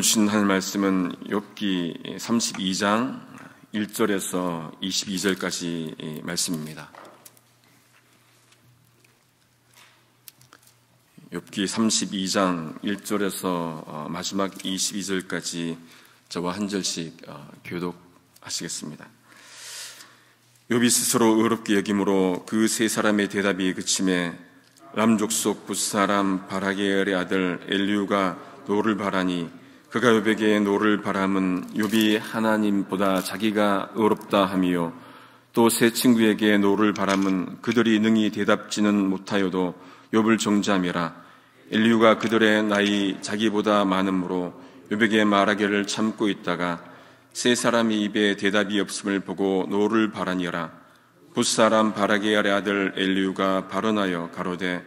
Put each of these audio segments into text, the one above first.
오늘 주신 하나님 말씀은 욥기 32장 1절에서 22절까지 예, 말씀입니다. 욥기 32장 1절에서 어, 마지막 22절까지 저와 한 절씩 어, 교독하시겠습니다. 욥이 스스로 의롭게 여김으로 그 세 사람의 대답이 그침에 람족 속 부사람 바라게의 아들 엘리우가 노를 바라니 그가 요백의 노를 바람은 요비 하나님보다 자기가 의롭다 하며 또 세 친구에게 노를 바람은 그들이 능히 대답지는 못하여도 욥을 정죄함이라 엘리우가 그들의 나이 자기보다 많으므로 요백의 말하기를 참고 있다가 세사람이 입에 대답이 없음을 보고 노를 바라니라 붓사람 바라게의 아들 엘리우가 발언하여 가로되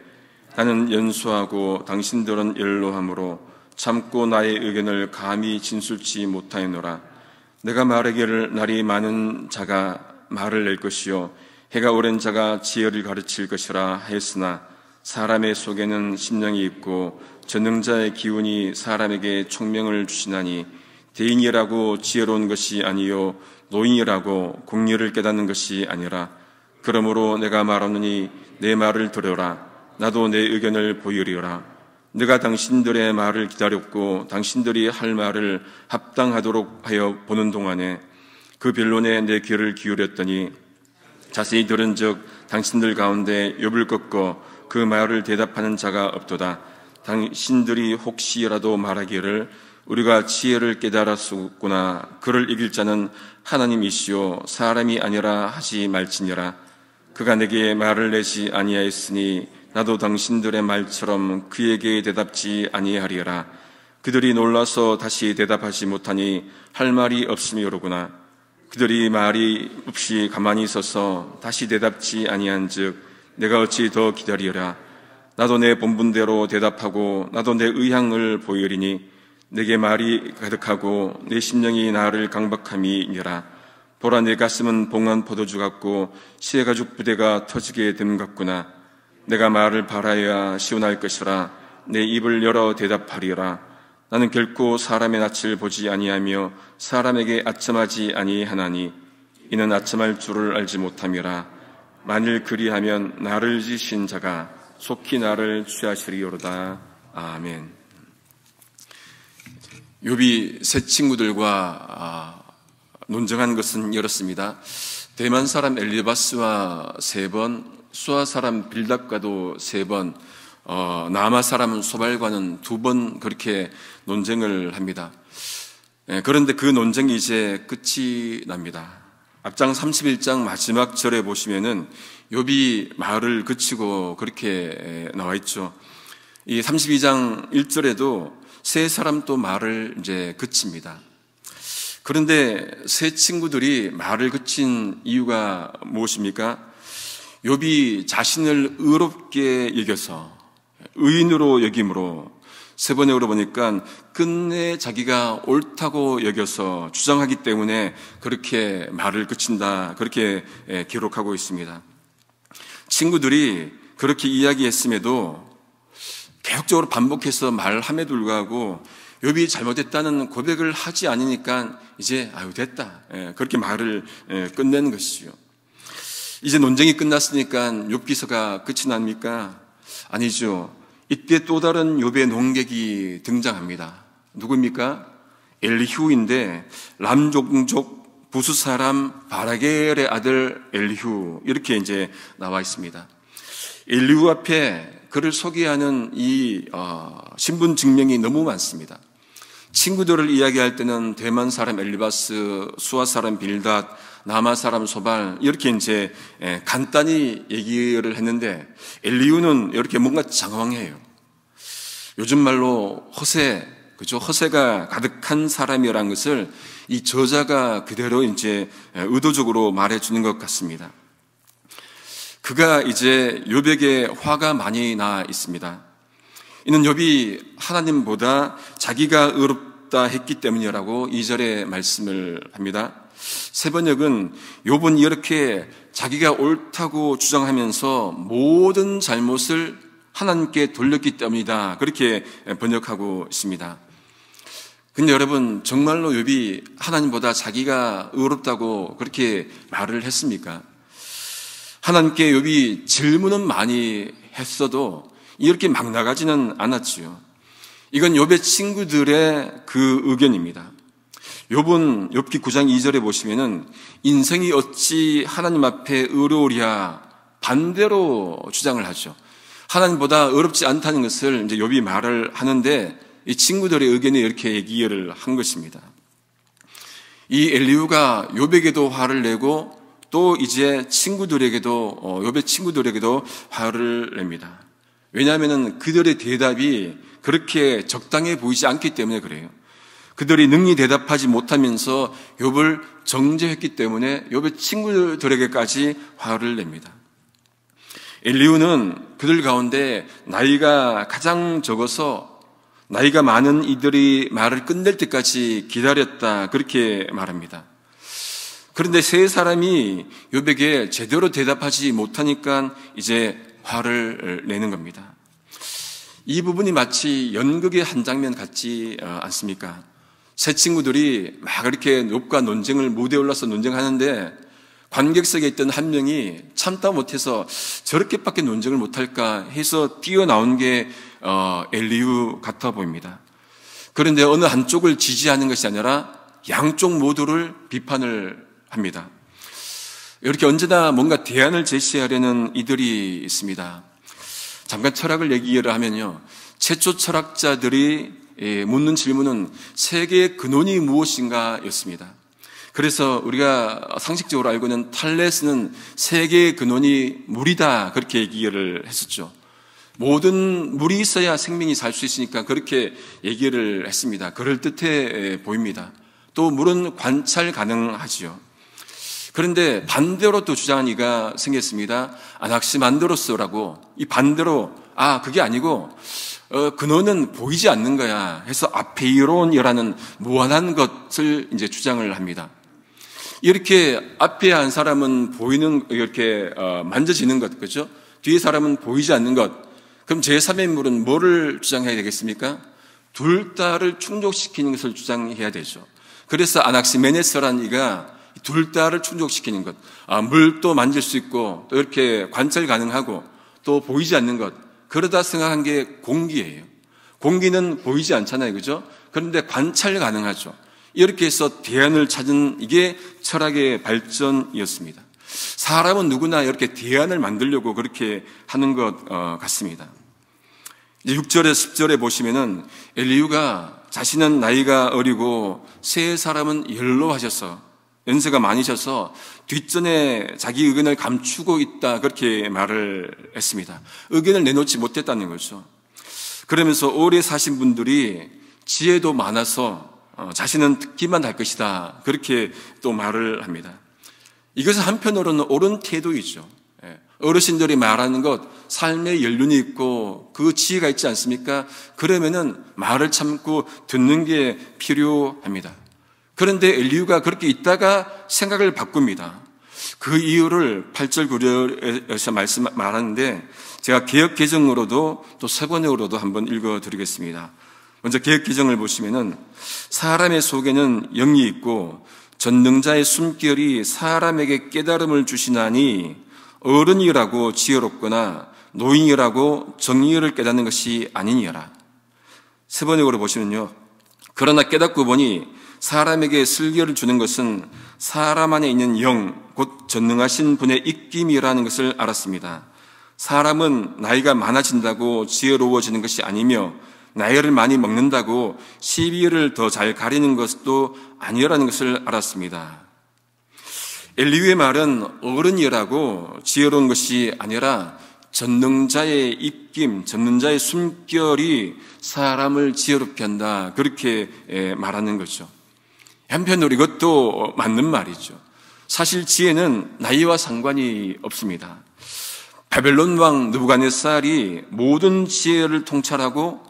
나는 연수하고 당신들은 열로함으로 참고 나의 의견을 감히 진술치 못하였노라. 내가 말하기를 날이 많은 자가 말을 낼 것이요 해가 오랜 자가 지혜를 가르칠 것이라 하였으나 사람의 속에는 심령이 있고 전능자의 기운이 사람에게 총명을 주시나니 대인이라고 지혜로운 것이 아니요 노인이라고 공리를 깨닫는 것이 아니라 그러므로 내가 말하느니 내 말을 들어라 나도 내 의견을 보이리라 내가 당신들의 말을 기다렸고 당신들이 할 말을 합당하도록 하여 보는 동안에 그 변론에 내 귀를 기울였더니 자세히 들은즉 당신들 가운데 욥을 꺾고 그 말을 대답하는 자가 없도다 당신들이 혹시라도 말하기를 우리가 지혜를 깨달았었구나 그를 이길 자는 하나님이시오 사람이 아니라 하지 말지니라 그가 내게 말을 내지 아니하였으니 나도 당신들의 말처럼 그에게 대답지 아니하리라. 그들이 놀라서 다시 대답하지 못하니 할 말이 없음이로구나. 그들이 말이 없이 가만히 서서 다시 대답지 아니한즉 내가 어찌 더 기다리라. 어 나도 내 본분대로 대답하고 나도 내 의향을 보이리니 내게 말이 가득하고 내 심령이 나를 강박함이니라. 보라 내 가슴은 봉한 포도주 같고 시의 가죽 부대가 터지게 됨 같구나. 내가 말을 바라야 시원할 것이라 내 입을 열어 대답하리라 나는 결코 사람의 낯을 보지 아니하며 사람에게 아첨하지 아니하나니 이는 아첨할 줄을 알지 못함이라 만일 그리하면 나를 지신 자가 속히 나를 취하시리로다 아멘 요비 세 친구들과 아, 논쟁한 것은 이렇습니다 대만 사람 엘리바스와 세번 수아 사람 빌답과도 세 번, 어, 남아 사람 소발과는 두 번 그렇게 논쟁을 합니다. 예, 그런데 그 논쟁이 이제 끝이 납니다. 앞장 31장 마지막 절에 보시면은 욥이 말을 그치고 그렇게 예, 나와 있죠. 이 32장 1절에도 세 사람 또 말을 이제 그칩니다. 그런데 세 친구들이 말을 그친 이유가 무엇입니까? 욥이 자신을 의롭게 여겨서 의인으로 여김으로 세번에물어 보니까 끝내 자기가 옳다고 여겨서 주장하기 때문에 그렇게 말을 그친다 그렇게 예, 기록하고 있습니다. 친구들이 그렇게 이야기했음에도 계속적으로 반복해서 말함에 불구하고 욥이 잘못했다는 고백을 하지 않으니까 이제 아유 됐다 예, 그렇게 말을 예, 끝낸 것이죠. 이제 논쟁이 끝났으니까 욥기서가 끝이 납니까? 아니죠. 이때 또 다른 욥의 농객이 등장합니다. 누굽니까 엘리후인데 람종족 부수 사람 바라겔의 아들 엘리후 이렇게 이제 나와 있습니다. 엘리후 앞에 그를 소개하는 이 어, 신분 증명이 너무 많습니다. 친구들을 이야기할 때는 대만 사람 엘리바스, 수아 사람 빌닷, 남아 사람 소발 이렇게 이제 예, 간단히 얘기를 했는데 엘리우는 이렇게 뭔가 장황해요. 요즘 말로 허세 그죠 허세가 가득한 사람이란 것을 이 저자가 그대로 이제 예, 의도적으로 말해 주는 것 같습니다. 그가 이제 요백에 화가 많이 나 있습니다. 이는 욥이 하나님보다 자기가 의롭다 했기 때문이라고 2절에 말씀을 합니다. 세번역은 요번 이렇게 자기가 옳다고 주장하면서 모든 잘못을 하나님께 돌렸기 때문이다. 그렇게 번역하고 있습니다. 근데 여러분 정말로 욥이 하나님보다 자기가 의롭다고 그렇게 말을 했습니까? 하나님께 욥이 질문은 많이 했어도 이렇게 막 나가지는 않았지요. 이건 욥의 친구들의 그 의견입니다. 요번 욥기 9장 2절에 보시면은 인생이 어찌 하나님 앞에 의로우랴 반대로 주장을 하죠. 하나님보다 의롭지 않다는 것을 이제 욥이 말을 하는데 이 친구들의 의견에 이렇게 얘기를 한 것입니다. 이 엘리우가 욥에게도 화를 내고 또 이제 친구들에게도 어, 욥의 친구들에게도 화를 냅니다. 왜냐하면 그들의 대답이 그렇게 적당해 보이지 않기 때문에 그래요. 그들이 능히 대답하지 못하면서 욥을 정죄했기 때문에 욥의 친구들에게까지 화를 냅니다. 엘리우는 그들 가운데 나이가 가장 적어서 나이가 많은 이들이 말을 끝낼 때까지 기다렸다 그렇게 말합니다. 그런데 세 사람이 욥에게 제대로 대답하지 못하니까 이제 화를 내는 겁니다. 이 부분이 마치 연극의 한 장면 같지 어, 않습니까? 새 친구들이 막 이렇게 욥과 논쟁을 무대에 올라서 논쟁하는데 관객석에 있던 한 명이 참다 못해서 저렇게밖에 논쟁을 못할까 해서 뛰어나온 게 어, 엘리우 같아 보입니다. 그런데 어느 한쪽을 지지하는 것이 아니라 양쪽 모두를 비판을 합니다. 이렇게 언제나 뭔가 대안을 제시하려는 이들이 있습니다. 잠깐 철학을 얘기를 하면요. 최초 철학자들이 예, 묻는 질문은 세계의 근원이 무엇인가 였습니다. 그래서 우리가 상식적으로 알고 있는 탈레스는 세계의 근원이 물이다. 그렇게 얘기를 했었죠. 모든 물이 있어야 생명이 살 수 있으니까 그렇게 얘기를 했습니다. 그럴듯해 예, 보입니다. 또 물은 관찰 가능하지요. 그런데 반대로 또 주장한 이가 생겼습니다. 아낙시만드로스라고 이 반대로 아 그게 아니고 어, 근원은 보이지 않는 거야. 해서 아페이론이라는 무한한 것을 이제 주장을 합니다. 이렇게 앞에 한 사람은 보이는 이렇게 어, 만져지는 것 그죠? 뒤에 사람은 보이지 않는 것. 그럼 제3의 인물은 뭐를 주장해야 되겠습니까? 둘 다를 충족시키는 것을 주장해야 되죠. 그래서 아낙시메네스라는 이가 둘 다를 충족시키는 것. 아, 물도 만질 수 있고 또 이렇게 관찰 가능하고 또 보이지 않는 것. 그러다 생각한 게 공기예요. 공기는 보이지 않잖아요. 그죠? 그런데 관찰 가능하죠. 이렇게 해서 대안을 찾은 이게 철학의 발전이었습니다. 사람은 누구나 이렇게 대안을 만들려고 그렇게 하는 것 어, 같습니다. 6절에 10절에 보시면은 엘리우가 자신은 나이가 어리고 세 사람은 연로하셔서 연세가 많으셔서 뒷전에 자기 의견을 감추고 있다 그렇게 말을 했습니다. 의견을 내놓지 못했다는 거죠. 그러면서 오래 사신 분들이 지혜도 많아서 어, 자신은 듣기만 할 것이다 그렇게 또 말을 합니다. 이것은 한편으로는 옳은 태도이죠. 예. 어르신들이 말하는 것 삶의 연륜이 있고 그 지혜가 있지 않습니까? 그러면은 말을 참고 듣는 게 필요합니다. 그런데 엘리우가 그렇게 있다가 생각을 바꿉니다. 그 이유를 8절 9절에서 말씀 말하는데 제가 개혁 개정으로도 또 세 번역으로도 한번 읽어 드리겠습니다. 먼저 개혁 개정을 보시면은 사람의 속에는 영이 있고 전능자의 숨결이 사람에게 깨달음을 주시나니 어른이라고 지혜롭거나 노인이라고 정의를 깨닫는 것이 아니니라. 세 번역으로 보시면요. 그러나 깨닫고 보니 사람에게 슬기를 주는 것은 사람 안에 있는 영, 곧 전능하신 분의 입김이라는 것을 알았습니다. 사람은 나이가 많아진다고 지혜로워지는 것이 아니며 나이를 많이 먹는다고 시비를 더 잘 가리는 것도 아니라는 것을 알았습니다. 엘리유의 말은 어른이라고 지혜로운 것이 아니라 전능자의 입김, 전능자의 숨결이 사람을 지혜롭게 한다. 그렇게 말하는 거죠. 한편으로 이것도 맞는 말이죠. 사실 지혜는 나이와 상관이 없습니다. 바벨론 왕 느부갓네살이 모든 지혜를 통찰하고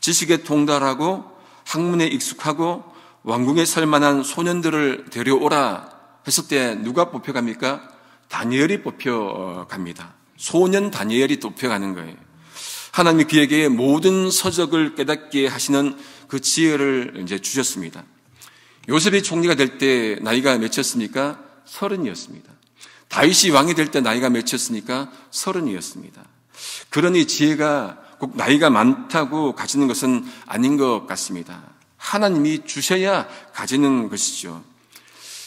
지식에 통달하고 학문에 익숙하고 왕궁에 살 만한 소년들을 데려오라 했을 때 누가 뽑혀갑니까? 다니엘이 뽑혀갑니다. 소년 다니엘이 뽑혀가는 거예요. 하나님이 그에게 모든 서적을 깨닫게 하시는 그 지혜를 이제 주셨습니다. 요셉이 총리가 될 때 나이가 몇이었습니까? 서른이었습니다. 다윗이 왕이 될 때 나이가 몇이었습니까? 서른이었습니다. 그러니 지혜가 꼭 나이가 많다고 가지는 것은 아닌 것 같습니다. 하나님이 주셔야 가지는 것이죠.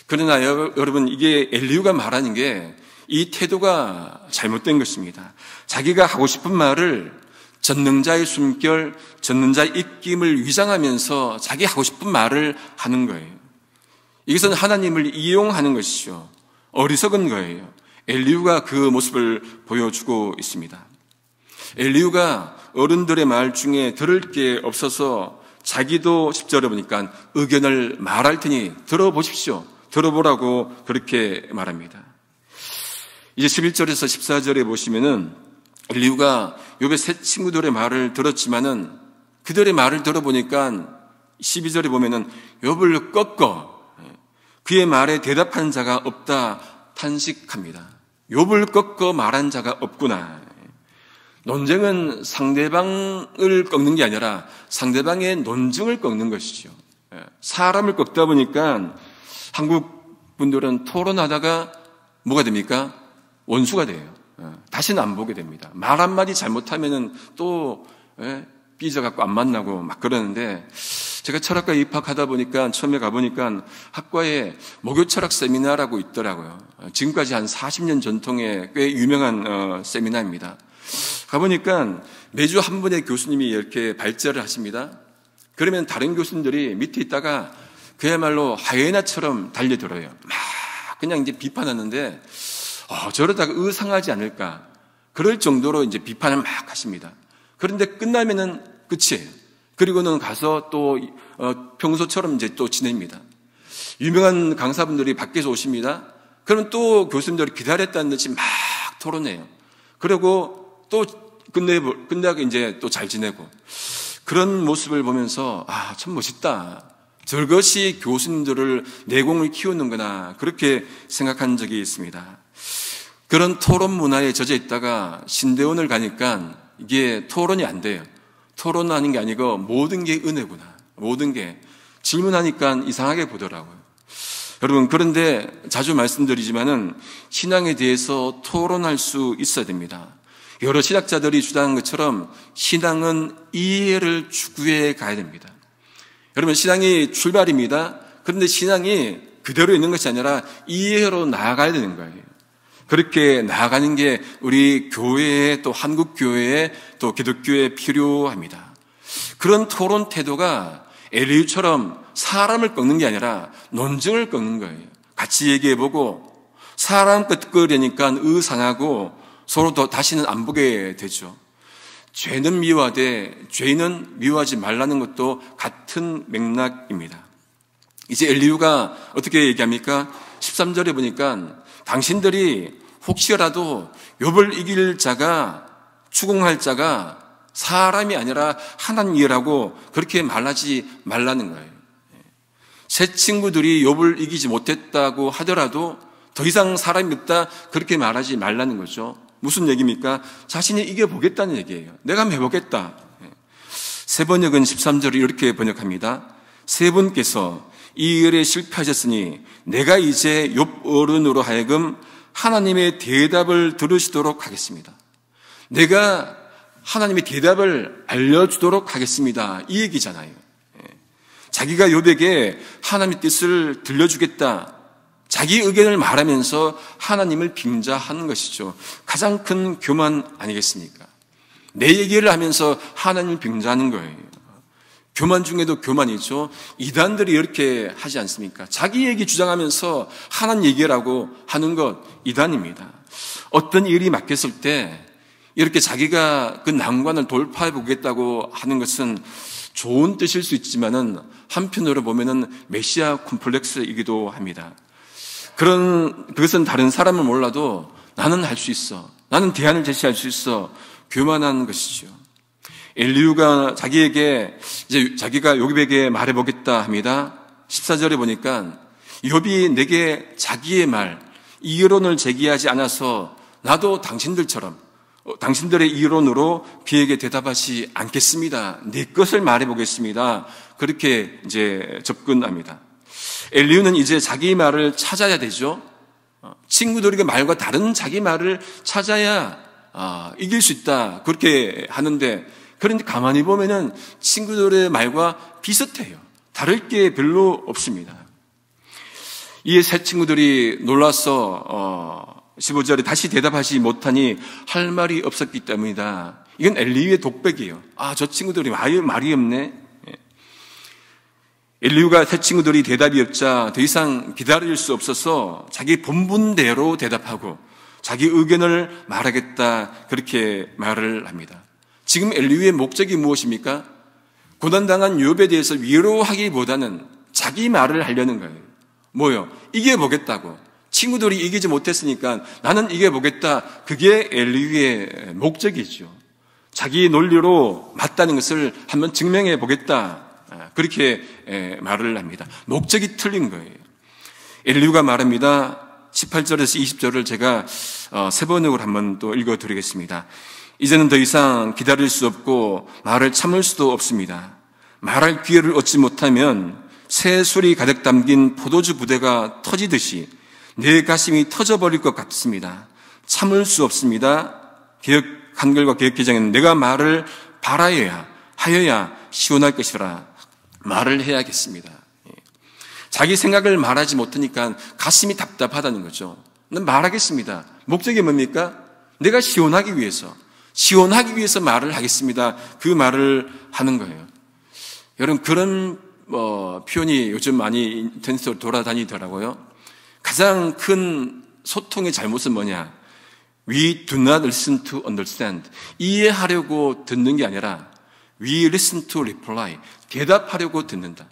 그러나 여러분 이게 엘리우가 말하는 게 이 태도가 잘못된 것입니다. 자기가 하고 싶은 말을 전능자의 숨결, 전능자의 입김을 위장하면서 자기 하고 싶은 말을 하는 거예요. 이것은 하나님을 이용하는 것이죠. 어리석은 거예요. 엘리우가 그 모습을 보여주고 있습니다. 엘리우가 어른들의 말 중에 들을 게 없어서 자기도 10절에 보니까 의견을 말할 테니 들어보십시오. 들어보라고 그렇게 말합니다. 이제 11절에서 14절에 보시면은 엘리우가 요의세 친구들의 말을 들었지만은 그들의 말을 들어보니까 12절에 보면은 욥을 꺾어 예, 그의 말에 대답한 자가 없다 탄식합니다. 욥을 꺾어 말한 자가 없구나. 논쟁은 상대방을 꺾는 게 아니라 상대방의 논증을 꺾는 것이죠. 예, 사람을 꺾다 보니까 한국 분들은 토론하다가 뭐가 됩니까? 원수가 돼요. 다시는 안 보게 됩니다. 말 한마디 잘못하면은 또 예, 삐져갖고 안 만나고 막 그러는데 제가 철학과 입학하다 보니까 처음에 가보니까 학과에 목요철학 세미나라고 있더라고요. 어, 지금까지 한 40년 전통의 꽤 유명한 어, 세미나입니다. 가보니까 매주 한 분의 교수님이 이렇게 발제를 하십니다. 그러면 다른 교수님들이 밑에 있다가 그야말로 하이에나처럼 달려들어요. 막 그냥 이제 비판하는데 어, 저러다가 의상하지 않을까. 그럴 정도로 이제 비판을 막 하십니다. 그런데 끝나면은 끝이에요. 그리고는 가서 또 어, 평소처럼 이제 또 지냅니다. 유명한 강사분들이 밖에서 오십니다. 그럼 또 교수님들이 기다렸다는 듯이 막 토론해요. 그리고 또 끝내, 끝나고 이제 또 잘 지내고. 그런 모습을 보면서, 아, 참 멋있다. 저것이 교수님들을 내공을 키우는구나. 그렇게 생각한 적이 있습니다. 그런 토론 문화에 젖어 있다가 신대원을 가니까 이게 토론이 안 돼요. 토론하는 게 아니고 모든 게 은혜구나. 모든 게 질문하니까 이상하게 보더라고요. 여러분 그런데 자주 말씀드리지만은 신앙에 대해서 토론할 수 있어야 됩니다. 여러 신학자들이 주장한 것처럼 신앙은 이해를 추구해 가야 됩니다. 여러분 신앙이 출발입니다. 그런데 신앙이 그대로 있는 것이 아니라 이해로 나아가야 되는 거예요. 그렇게 나아가는 게 우리 교회에또 한국 교회에또 기독교에 필요합니다. 그런 토론 태도가 엘리유처럼 사람을 꺾는 게 아니라 논증을 꺾는 거예요. 같이 얘기해보고 사람 끄끄려니까 의상하고 서로 더 다시는 안 보게 되죠. 죄는 미워하되 죄는 미워하지 말라는 것도 같은 맥락입니다. 이제 엘리우가 어떻게 얘기합니까? 13절에 보니까 당신들이 혹시라도 욥을 이길 자가 추궁할 자가 사람이 아니라 하나님이라고 그렇게 말하지 말라는 거예요. 제 친구들이 욥을 이기지 못했다고 하더라도 더 이상 사람이 없다 그렇게 말하지 말라는 거죠. 무슨 얘기입니까? 자신이 이겨보겠다는 얘기예요. 내가 해보겠다. 세 번역은 13절을 이렇게 번역합니다. 세 분께서 이 일에 실패하셨으니 내가 이제 욥 어른으로 하여금 하나님의 대답을 들으시도록 하겠습니다. 내가 하나님의 대답을 알려주도록 하겠습니다. 이 얘기잖아요. 예. 자기가 욥에게 하나님의 뜻을 들려주겠다. 자기 의견을 말하면서 하나님을 빙자하는 것이죠. 가장 큰 교만 아니겠습니까? 내 얘기를 하면서 하나님을 빙자하는 거예요. 교만 중에도 교만이 죠 이단들이 이렇게 하지 않습니까? 자기 얘기 주장하면서 하나님 얘기라고 하는 것 이단입니다. 어떤 일이 막혔을때 이렇게 자기가 그 난관을 돌파해 보겠다고 하는 것은 좋은 뜻일 수 있지만은 한편으로 보면은 메시아 콤플렉스이기도 합니다. 그런 그것은 다른 사람을 몰라도 나는 할 수 있어. 나는 대안을 제시할 수 있어. 교만한 것이죠. 엘리우가 자기에게 이제 자기가 요기에게 말해보겠다 합니다. 14절에 보니까 욥비 내게 자기의 말, 이론을 제기하지 않아서 나도 당신들처럼 어, 당신들의 이론으로 비에게 대답하지 않겠습니다. 내 것을 말해보겠습니다. 그렇게 이제 접근합니다. 엘리우는 이제 자기 말을 찾아야 되죠. 어, 친구들에게 말과 다른 자기 말을 찾아야 아, 이길 수 있다. 그렇게 하는데 그런데 가만히 보면은 친구들의 말과 비슷해요. 다를 게 별로 없습니다. 이에 새 친구들이 놀라서 어, 15절에 다시 대답하지 못하니 할 말이 없었기 때문이다. 이건 엘리유의 독백이에요. 아, 저 친구들이 아예 말이 없네. 예. 엘리유가 새 친구들이 대답이 없자 더 이상 기다릴 수 없어서 자기 본분대로 대답하고 자기 의견을 말하겠다 그렇게 말을 합니다. 지금 엘리우의 목적이 무엇입니까? 고난당한 욥에 대해서 위로하기보다는 자기 말을 하려는 거예요. 뭐요? 이게 보겠다고. 친구들이 이기지 못했으니까 나는 이게 보겠다. 그게 엘리후의 목적이죠. 자기 논리로 맞다는 것을 한번 증명해 보겠다. 아, 그렇게 말을 합니다. 목적이 틀린 거예요. 엘리후가 말합니다. 18절에서 20절을 제가 어, 세 번역을 한번 또 읽어 드리겠습니다. 이제는 더 이상 기다릴 수 없고 말을 참을 수도 없습니다. 말할 기회를 얻지 못하면 새 술이 가득 담긴 포도주 부대가 터지듯이 내 가슴이 터져버릴 것 같습니다. 참을 수 없습니다. 개혁, 한글과 개혁개정은 내가 말을 바라야, 여 하여야 시원할 것이라 말을 해야겠습니다. 예. 자기 생각을 말하지 못하니까 가슴이 답답하다는 거죠. 말하겠습니다. 목적이 뭡니까? 내가 시원하기 위해서, 시원하기 위해서 말을 하겠습니다. 그 말을 하는 거예요. 여러분 그런 어, 표현이 요즘 많이 인터넷으로 돌아다니더라고요. 가장 큰 소통의 잘못은 뭐냐? We do not listen to understand. 이해하려고 듣는 게 아니라 we listen to reply. 대답하려고 듣는다.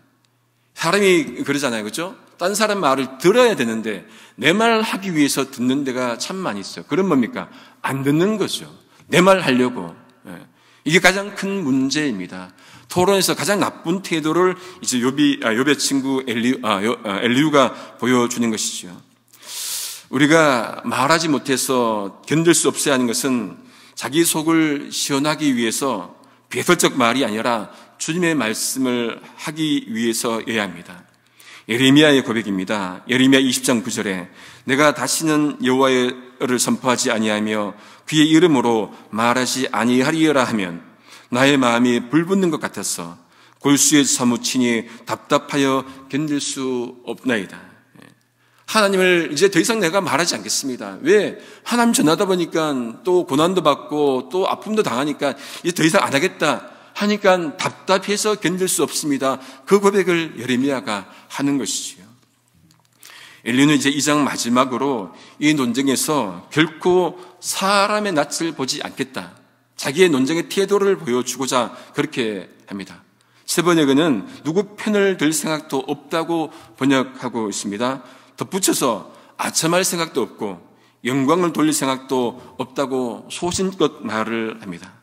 사람이 그러잖아요. 그죠? 딴 사람 말을 들어야 되는데 내 말 하기 위해서 듣는 데가 참 많이 있어요. 그런 뭡니까? 안 듣는 거죠. 내말 하려고. 예. 이게 가장 큰 문제입니다. 토론에서 가장 나쁜 태도를 이제 요비, 아, 요배 친구 엘리, 아, 요, 아, 엘리우가 보여주는 것이죠. 우리가 말하지 못해서 견딜 수 없어야 하는 것은 자기 속을 시원하기 위해서 배설적 말이 아니라 주님의 말씀을 하기 위해서여야 합니다. 예레미야의 고백입니다. 예레미야 20장 9절에 내가 다시는 여호와의 를 선포하지 아니하며 그의 이름으로 말하지 아니하리여라 하면 나의 마음이 불붙는 것 같아서 골수에 사무치니 답답하여 견딜 수 없나이다. 하나님을 이제 더 이상 내가 말하지 않겠습니다. 왜? 하나님 전하다 보니까 또 고난도 받고 또 아픔도 당하니까 이제 더 이상 안 하겠다 하니까 답답해서 견딜 수 없습니다. 그 고백을 예레미야가 하는 것이지요. 엘리는 이제 이 장 마지막으로 이 논쟁에서 결코 사람의 낯을 보지 않겠다. 자기의 논쟁의 태도를 보여주고자 그렇게 합니다. 세번역그는 누구 편을 들 생각도 없다고 번역하고 있습니다. 덧붙여서 아첨할 생각도 없고 영광을 돌릴 생각도 없다고 소신껏 말을 합니다.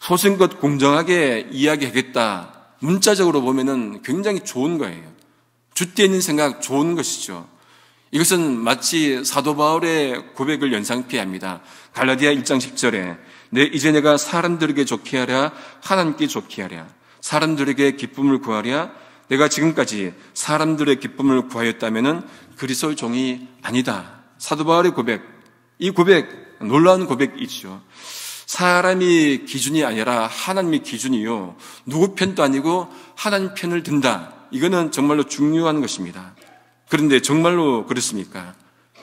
소신껏 공정하게 이야기하겠다. 문자적으로 보면 굉장히 좋은 거예요. 주때 있는 생각 좋은 것이죠. 이것은 마치 사도 바울의 고백을 연상케 합니다. 갈라디아 1장 10절에 내 이제 내가 사람들에게 좋게 하랴 하나님께 좋게 하랴 사람들에게 기쁨을 구하랴 내가 지금까지 사람들의 기쁨을 구하였다면은 그리스도의 종이 아니다. 사도 바울의 고백. 이 고백 놀라운 고백이죠. 사람이 기준이 아니라 하나님의 기준이요. 누구 편도 아니고 하나님 편을 든다. 이거는 정말로 중요한 것입니다. 그런데 정말로 그렇습니까?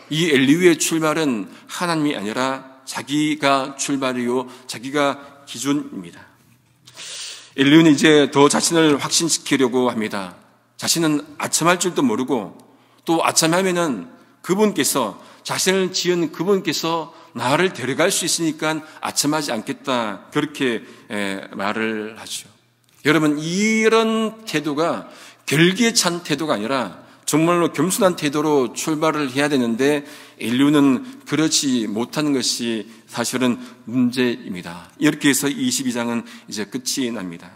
이 엘리우의 출발은 하나님이 아니라 자기가 출발이요, 자기가 기준입니다. 엘리우는 이제 더 자신을 확신시키려고 합니다. 자신은 아첨할 줄도 모르고 또 아첨하면은 그분께서 자신을 지은 그분께서 나를 데려갈 수 있으니까 아첨하지 않겠다. 그렇게 말을 하죠. 여러분, 이런 태도가 결기에 찬 태도가 아니라 정말로 겸손한 태도로 출발을 해야 되는데 인류는 그렇지 못하는 것이 사실은 문제입니다. 이렇게 해서 22장은 이제 끝이 납니다.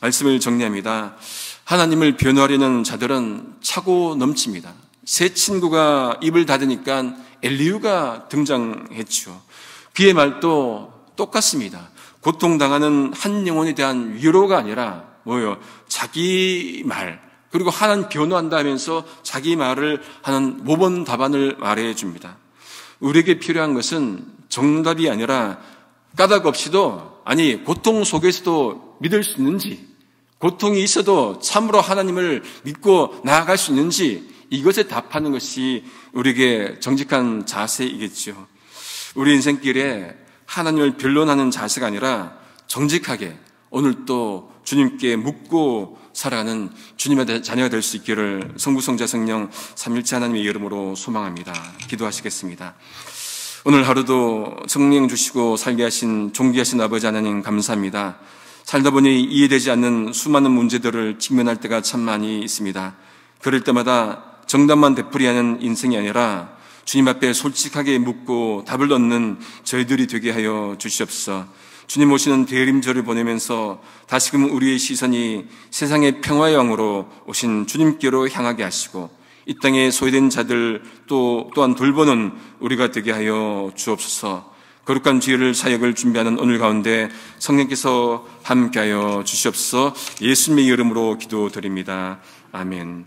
말씀을 정리합니다. 하나님을 변화하려는 자들은 차고 넘칩니다. 새 친구가 입을 닫으니까 엘리우가 등장했죠. 그의 말도 똑같습니다. 고통당하는 한 영혼에 대한 위로가 아니라 뭐요 자기 말, 그리고 하나님 변호한다면서 자기 말을 하는 모범 답안을 말해 줍니다. 우리에게 필요한 것은 정답이 아니라 까닭 없이도 아니 고통 속에서도 믿을 수 있는지 고통이 있어도 참으로 하나님을 믿고 나아갈 수 있는지 이것에 답하는 것이 우리에게 정직한 자세이겠죠. 우리 인생길에 하나님을 변론하는 자세가 아니라 정직하게 오늘 또 주님께 묻고 살아가는 주님의 자녀가 될 수 있기를 성부 성자 성령 삼일째 하나님의 이름으로 소망합니다. 기도하시겠습니다. 오늘 하루도 성령 주시고 살게 하신 존귀하신 아버지 하나님 감사합니다. 살다 보니 이해되지 않는 수많은 문제들을 직면할 때가 참 많이 있습니다. 그럴 때마다 정답만 되풀이하는 인생이 아니라 주님 앞에 솔직하게 묻고 답을 얻는 저희들이 되게 하여 주시옵소서. 주님 오시는 대림절을 보내면서 다시금 우리의 시선이 세상의 평화의 왕으로 오신 주님께로 향하게 하시고 이 땅에 소외된 자들 또 또한 돌보는 우리가 되게 하여 주옵소서. 거룩한 죄를 사역을 준비하는 오늘 가운데 성령께서 함께하여 주시옵소서. 예수님의 이름으로 기도드립니다. 아멘.